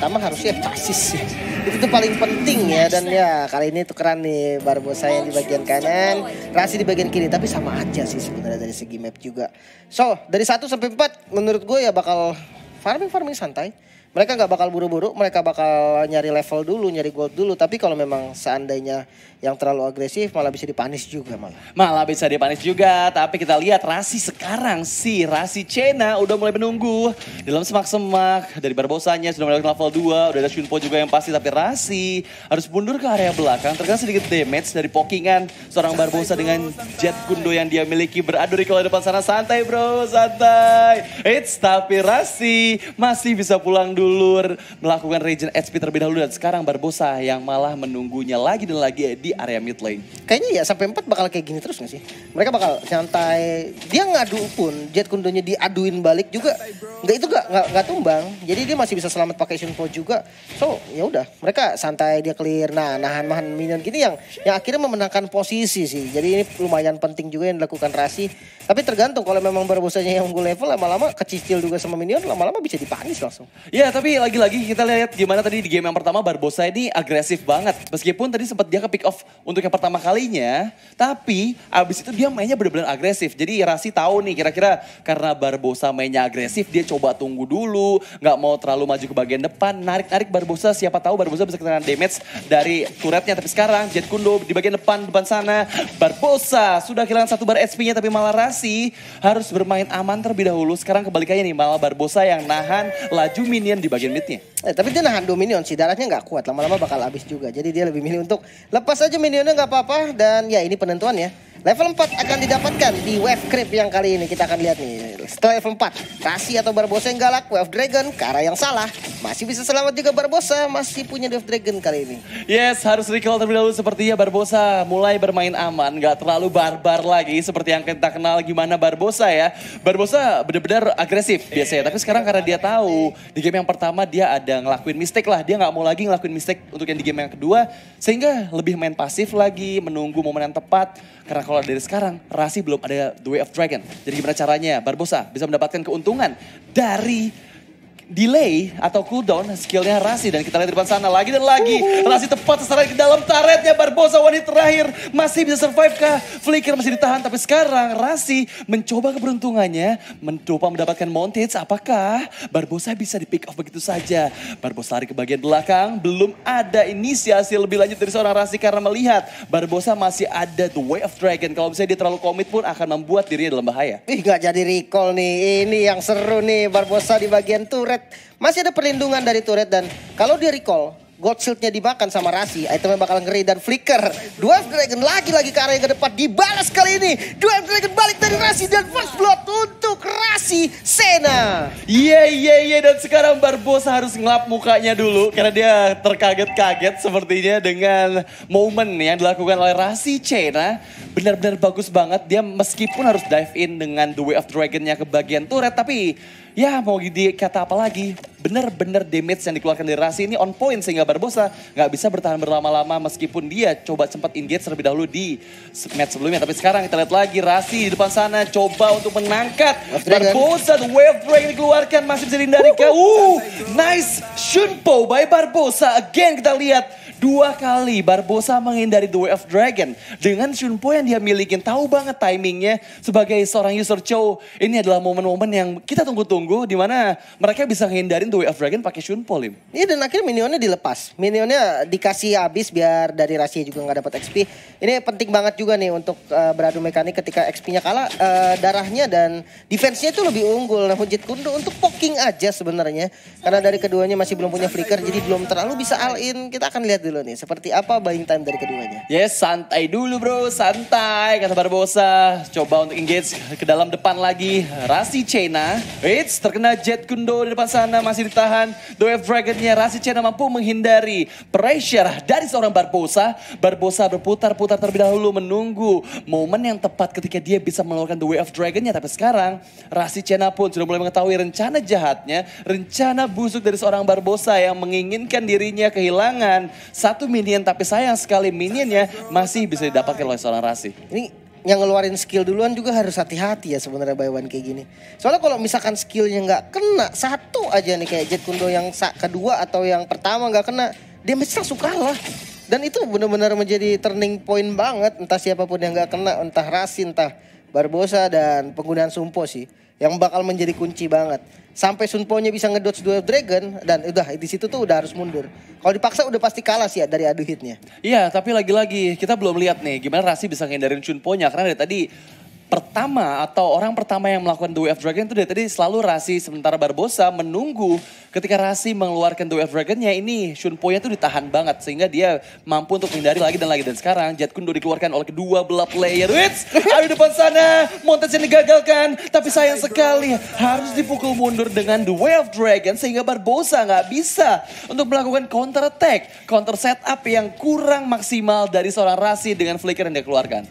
pertama harusnya pasis ya. itu tuh paling penting ya dan ya kali ini tukeran nih Barbosa yang di bagian kanan Rasi di bagian kiri tapi sama aja sih sebenarnya dari segi map juga so dari satu sampai empat menurut gue ya bakal farming farming santai mereka nggak bakal buru-buru, mereka bakal nyari level dulu, nyari gold dulu. Tapi kalau memang seandainya yang terlalu agresif malah bisa dipanis juga malah. Malah bisa dipanis juga, tapi kita lihat Rasi sekarang sih Rasi Cena udah mulai menunggu dalam semak-semak dari Barbosanya sudah mulai level 2, udah ada Shunpo juga yang pasti tapi Rasi harus mundur ke area belakang terkena sedikit damage dari pokingan seorang Barbosa dengan jet kundo yang dia miliki beradu di kalau depan sana santai bro, santai. It's tapi Rasi masih bisa pulang dulur melakukan region HP terlebih dahulu dan sekarang Barbosa yang malah menunggunya lagi dan lagi di area mid lane. Kayaknya ya sampai 4 bakal kayak gini terus nggak sih? Mereka bakal santai. Dia ngadu pun Jet Kundonya diaduin balik juga. nggak itu nggak nggak nggak tumbang. Jadi dia masih bisa selamat pakai Shunpo juga. So ya udah mereka santai dia clear. Nah nahan nahan minion gini yang yang akhirnya memenangkan posisi sih. Jadi ini lumayan penting juga yang dilakukan Rasi. Tapi tergantung kalau memang Barbosanya yang unggul level lama-lama kecicil juga sama minion lama-lama bisa dipanis langsung. Ya Iya, tapi lagi-lagi kita lihat gimana tadi di game yang pertama Barbosa ini agresif banget. Meskipun tadi sempat dia ke pick off untuk yang pertama kalinya, tapi abis itu dia mainnya benar-benar agresif. Jadi Rasi tahu nih kira-kira karena Barbosa mainnya agresif, dia coba tunggu dulu, nggak mau terlalu maju ke bagian depan, narik-narik Barbosa, siapa tahu Barbosa bisa kena damage dari turretnya. Tapi sekarang Jet Kundo di bagian depan, depan sana, Barbosa sudah kehilangan satu bar sp nya tapi malah Rasi harus bermain aman terlebih dahulu. Sekarang kebalikannya nih, malah Barbosa yang nahan laju minion di bagian midnya. Eh, tapi dia nahan dominion, minion sih, darahnya nggak kuat. Lama-lama bakal habis juga. Jadi dia lebih milih untuk lepas aja minionnya nggak apa-apa. Dan ya ini penentuan ya. Level 4 akan didapatkan di wave creep yang kali ini kita akan lihat nih. Setelah level 4, Rasi atau Barbosa yang galak, wave dragon ke yang salah. Masih bisa selamat juga Barbosa, masih punya wave dragon kali ini. Yes, harus recall terlebih dahulu seperti ya Barbosa mulai bermain aman, gak terlalu barbar lagi seperti yang kita kenal gimana Barbosa ya. Barbosa benar-benar agresif biasanya, tapi sekarang karena dia tahu di game yang pertama dia ada ngelakuin mistake lah, dia nggak mau lagi ngelakuin mistake untuk yang di game yang kedua, sehingga lebih main pasif lagi, menunggu momen yang tepat, karena kalau dari sekarang Rasi belum ada The Way of Dragon. Jadi gimana caranya Barbosa bisa mendapatkan keuntungan dari delay atau cooldown skillnya Rasi dan kita lihat di depan sana lagi dan lagi Rasi tepat sasaran ke dalam taretnya Barbosa wanita terakhir masih bisa survive kah Flicker masih ditahan tapi sekarang Rasi mencoba keberuntungannya mencoba mendapatkan montage apakah Barbosa bisa di pick off begitu saja Barbosa lari ke bagian belakang belum ada inisiasi lebih lanjut dari seorang Rasi karena melihat Barbosa masih ada the way of dragon kalau misalnya dia terlalu komit pun akan membuat dirinya dalam bahaya ih gak jadi recall nih ini yang seru nih Barbosa di bagian turret Turret masih ada perlindungan dari turret dan kalau dia recall gold shieldnya dimakan sama Rasi itemnya bakal ngeri dan flicker dua Dragon lagi-lagi ke arah yang ke depan dibalas kali ini Dua Dragon balik dari Rasi dan first blood untuk Rasi Sena iya iya iya dan sekarang Barbosa harus ngelap mukanya dulu karena dia terkaget-kaget sepertinya dengan momen yang dilakukan oleh Rasi Sena benar-benar bagus banget dia meskipun harus dive in dengan The Way of Dragonnya ke bagian turret tapi ya mau dikata apa lagi, benar-benar damage yang dikeluarkan dari Rasi ini on point sehingga Barbosa nggak bisa bertahan berlama-lama meskipun dia coba sempat engage terlebih dahulu di match sebelumnya. Tapi sekarang kita lihat lagi Rasi di depan sana coba untuk menangkat Barbosa. The wave break dikeluarkan masih bisa dihindari. Uh, nice Shunpo by Barbosa. Again kita lihat Dua kali Barbosa menghindari The Way of Dragon. Dengan Shunpo yang dia milikin. Tahu banget timingnya sebagai seorang user Cho. Ini adalah momen-momen yang kita tunggu-tunggu. di mana mereka bisa menghindarin The Way of Dragon pakai Shunpo, Lim. Iya dan akhirnya minionnya dilepas. Minionnya dikasih habis biar dari rahasia juga nggak dapat XP. Ini penting banget juga nih untuk uh, eh, beradu mekanik ketika XP-nya kalah. Uh, darahnya dan defense-nya itu lebih unggul. Nah Hujit Kundo untuk poking aja sebenarnya. Karena dari keduanya masih belum punya flicker. Jadi belum terlalu bisa all in. Kita akan lihat dulu nih. Seperti apa buying time dari keduanya? Yes, santai dulu bro, santai. Kata Barbosa, ah, coba untuk engage ke dalam depan lagi. Rasi Chena, it's terkena Jet Kundo di depan sana, masih ditahan. The Wave Dragon-nya, Rasi Chena mampu menghindari pressure dari seorang Barbosa. Barbosa berputar-putar terlebih dahulu, menunggu momen yang tepat ketika dia bisa mengeluarkan The Way of dragon Tapi sekarang, Rasi Chena pun sudah mulai mengetahui rencana jahatnya, rencana busuk dari seorang Barbosa yang menginginkan dirinya kehilangan satu minion tapi sayang sekali minionnya masih bisa didapatkan oleh seorang Rasi. Ini yang ngeluarin skill duluan juga harus hati-hati ya sebenarnya one kayak gini. Soalnya kalau misalkan skillnya nggak kena satu aja nih kayak Jet Kundo yang kedua atau yang pertama nggak kena, dia mesti langsung kalah. Dan itu benar-benar menjadi turning point banget entah siapapun yang nggak kena, entah Rasin, entah Barbosa dan penggunaan Sumpo sih yang bakal menjadi kunci banget. Sampai sunponya bisa ngedodge dua dragon dan udah di situ tuh udah harus mundur. Kalau dipaksa udah pasti kalah sih ya dari adu hitnya. Iya, tapi lagi-lagi kita belum lihat nih gimana Rasi bisa ngendarin sunponya karena dari tadi pertama atau orang pertama yang melakukan The Way of Dragon itu dia tadi selalu Rasi sementara Barbosa menunggu ketika Rasi mengeluarkan The Way of Dragon-nya ini shunpo nya itu ditahan banget sehingga dia mampu untuk menghindari lagi dan lagi dan sekarang Jet Kundo dikeluarkan oleh kedua belah player Wits ada depan sana Montage yang digagalkan tapi sayang sekali harus dipukul mundur dengan The Way of Dragon sehingga Barbosa nggak bisa untuk melakukan counter attack counter setup yang kurang maksimal dari seorang Rasi dengan flicker yang dia keluarkan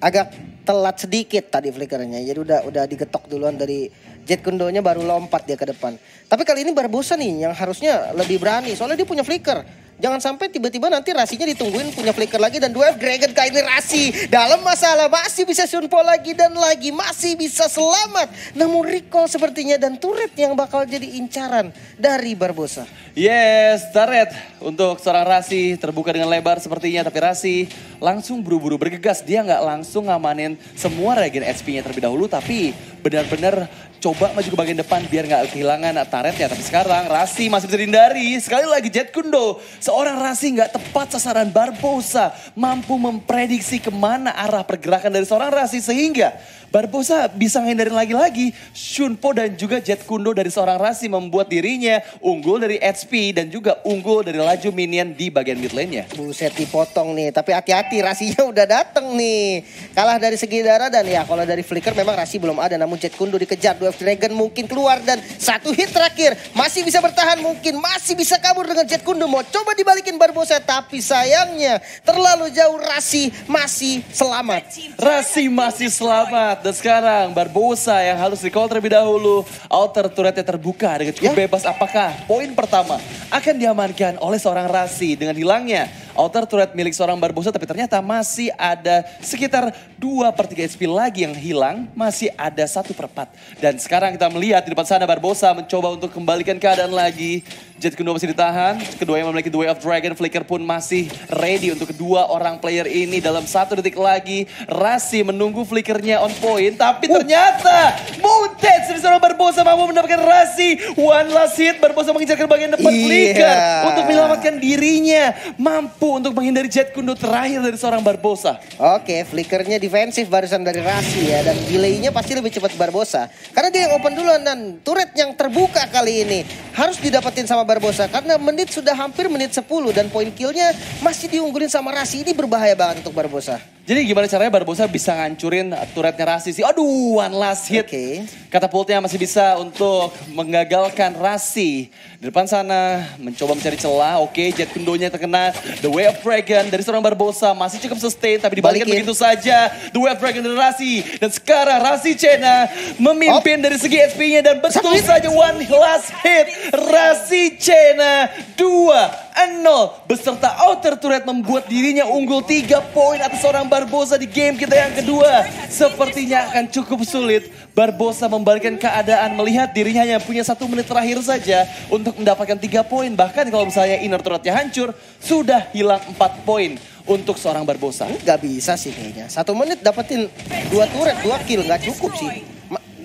agak telat sedikit tadi flickernya. Jadi udah udah digetok duluan dari Jet Kundonya baru lompat dia ke depan. Tapi kali ini Barbosa nih yang harusnya lebih berani soalnya dia punya flicker. Jangan sampai tiba-tiba nanti rasinya ditungguin punya flicker lagi dan dua Dragon kali ini rasi dalam masalah masih bisa Sunpo lagi dan lagi masih bisa selamat. Namun recall sepertinya dan Turret yang bakal jadi incaran dari Barbosa. Yes, Turret untuk seorang rasi terbuka dengan lebar sepertinya tapi rasi langsung buru-buru bergegas. Dia nggak langsung ngamanin semua regen sp nya terlebih dahulu tapi benar-benar coba maju ke bagian depan biar nggak kehilangan ya Tapi sekarang rasi masih bisa dihindari. Sekali lagi Jet Kundo Seorang rasi nggak tepat sasaran Barbosa mampu memprediksi kemana arah pergerakan dari seorang rasi sehingga Barbosa bisa ngendarin lagi-lagi. Shunpo dan juga Jet Kundo dari seorang Rasi membuat dirinya unggul dari HP dan juga unggul dari laju minion di bagian mid lane-nya. Buset dipotong nih, tapi hati-hati Rasinya udah dateng nih. Kalah dari segi darah dan ya kalau dari Flicker memang Rasi belum ada namun Jet Kundo dikejar. Dua Dragon mungkin keluar dan satu hit terakhir masih bisa bertahan mungkin masih bisa kabur dengan Jet Kundo mau coba dibalikin Barbosa tapi sayangnya terlalu jauh Rasi masih selamat. Rasi masih selamat. Dan sekarang Barbosa yang harus call terlebih dahulu. Alter turretnya terbuka dengan cukup ya? bebas. Apakah poin pertama akan diamankan oleh seorang Rasi dengan hilangnya Altar turret milik seorang Barbosa tapi ternyata masih ada sekitar 2 per 3 HP lagi yang hilang. Masih ada satu per 4. Dan sekarang kita melihat di depan sana Barbosa mencoba untuk kembalikan keadaan lagi. Jet kedua masih ditahan. Kedua yang memiliki The Way of Dragon. Flicker pun masih ready untuk kedua orang player ini. Dalam satu detik lagi Rasi menunggu flickernya on point. Tapi ternyata Moontet dari seorang Barbosa mampu mendapatkan Rasi. One last hit Barbosa mengincar ke bagian depan yeah. flicker. Untuk menyelamatkan dirinya. Mampu untuk menghindari jet kundo terakhir dari seorang Barbosa. Oke, flickernya defensif barusan dari Rasi ya. Dan delaynya pasti lebih cepat Barbosa. Karena dia yang open duluan dan turret yang terbuka kali ini harus didapetin sama Barbosa. Karena menit sudah hampir menit 10 dan poin killnya masih diunggulin sama Rasi. Ini berbahaya banget untuk Barbosa. Jadi gimana caranya Barbosa bisa ngancurin turretnya Rasi sih? Aduh, one last hit. Okay. Katapultnya masih bisa untuk menggagalkan Rasi. Di depan sana, mencoba mencari celah. Oke, okay, Jet Kundonya terkena The Way of Dragon dari seorang Barbosa. Masih cukup sustain, tapi dibalikin Balikin. begitu saja. The Way of Dragon dari Rasi. Dan sekarang Rasi Cena memimpin oh. dari segi sp nya Dan betul saja one last hit. Rasi Cena dua N0 beserta Outer Turret membuat dirinya unggul 3 poin atas seorang Barbosa di game kita yang kedua. Sepertinya akan cukup sulit Barbosa membalikkan keadaan melihat dirinya hanya punya satu menit terakhir saja untuk mendapatkan 3 poin. Bahkan kalau misalnya Inner Turretnya hancur, sudah hilang 4 poin untuk seorang Barbosa. Gak bisa sih kayaknya. Satu menit dapetin dua turret, dua kill gak cukup sih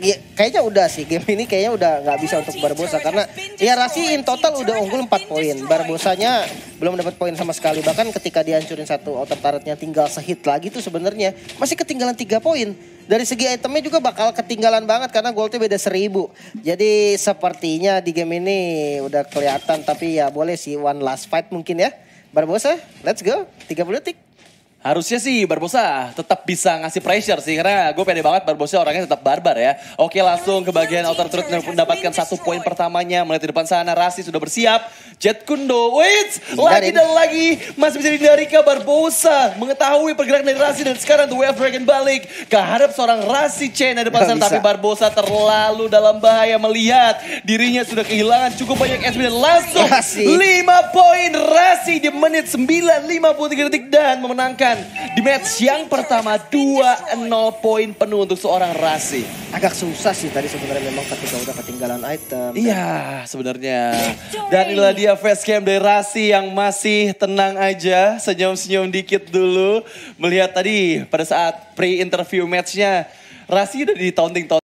ya, kayaknya udah sih game ini kayaknya udah nggak bisa untuk Barbosa karena ya Rasi in total udah unggul 4 poin. Barbosanya belum dapat poin sama sekali bahkan ketika dihancurin satu outer turretnya tinggal sehit lagi tuh sebenarnya masih ketinggalan 3 poin. Dari segi itemnya juga bakal ketinggalan banget karena goldnya beda 1000. Jadi sepertinya di game ini udah kelihatan tapi ya boleh sih one last fight mungkin ya. Barbosa, let's go. 30 detik. Harusnya sih Barbosa tetap bisa ngasih pressure sih karena gue pede banget Barbosa orangnya tetap barbar ya. Oke langsung ke bagian outer turret mendapatkan satu poin pertamanya melihat di depan sana Rasi sudah bersiap. Jet Kundo, wait lagi dan lagi masih bisa dihindari ke Barbosa mengetahui pergerakan dari Rasi dan sekarang The Wave Dragon balik ke hadap seorang Rasi Chen di depan sana tapi Barbosa terlalu dalam bahaya melihat dirinya sudah kehilangan cukup banyak SP dan langsung lima poin Rasi di menit 9 53 detik dan memenangkan di match yang pertama 2-0 poin penuh untuk seorang Rasi. Agak susah sih tadi sebenarnya memang ketika udah ketinggalan item. Iya sebenarnya. Dan inilah dia facecam dari Rasi yang masih tenang aja, senyum-senyum dikit dulu. Melihat tadi pada saat pre-interview matchnya, Rasi udah ditaunting-taunting.